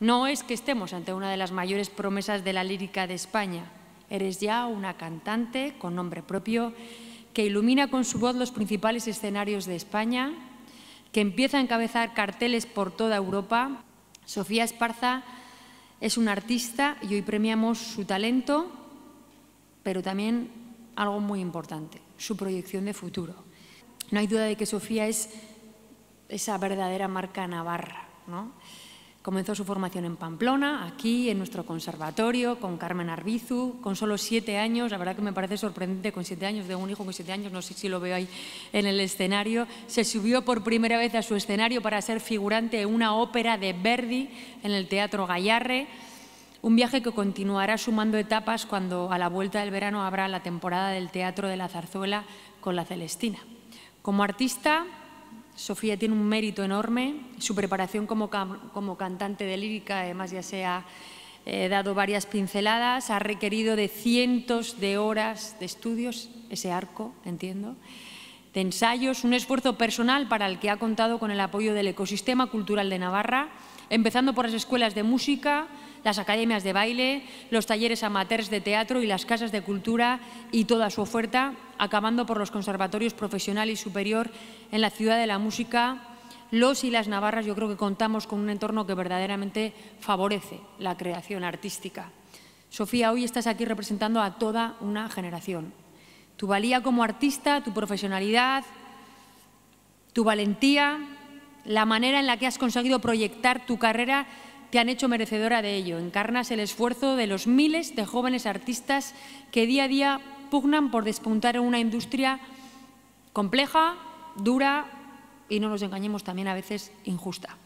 No es que estemos ante una de las mayores promesas de la lírica de España. Eres ya una cantante con nombre propio que ilumina con su voz los principales escenarios de España, que empieza a encabezar carteles por toda Europa. Sofía Esparza es una artista y hoy premiamos su talento, pero también algo muy importante, su proyección de futuro. No hay duda de que Sofía es esa verdadera marca navarra, Comenzó su formación en Pamplona, aquí, en nuestro conservatorio, con Carmen Arbizu, con solo siete años. La verdad que me parece sorprendente con siete años, de un hijo con siete años, no sé si lo veo ahí en el escenario. Se subió por primera vez a su escenario para ser figurante en una ópera de Verdi en el Teatro Gallarre. Un viaje que continuará sumando etapas cuando a la vuelta del verano habrá la temporada del Teatro de la Zarzuela con la Celestina. Como artista, Sofía tiene un mérito enorme, su preparación como, cantante de lírica, además ya se ha eh, dado varias pinceladas, ha requerido de cientos de horas de estudios, ese arco, entiendo, de ensayos, un esfuerzo personal para el que ha contado con el apoyo del ecosistema cultural de Navarra, empezando por las escuelas de música, las academias de baile, los talleres amateurs de teatro y las casas de cultura y toda su oferta, acabando por los conservatorios profesional y superior en la ciudad de la música. Los y las navarras yo creo que contamos con un entorno que verdaderamente favorece la creación artística. Sofía, hoy estás aquí representando a toda una generación. Tu valía como artista, tu profesionalidad, tu valentía, la manera en la que has conseguido proyectar tu carrera te han hecho merecedora de ello. Encarnas el esfuerzo de los miles de jóvenes artistas que día a día pugnan por despuntar en una industria compleja, dura y, no nos engañemos, también a veces injusta.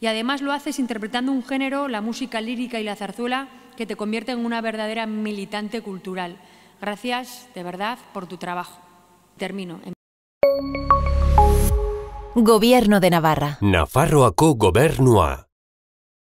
Y además lo haces interpretando un género, la música lírica y la zarzuela, que te convierte en una verdadera militante cultural. Gracias, de verdad, por tu trabajo. Termino. Gobierno de Navarra. Nafarroako Gobernua.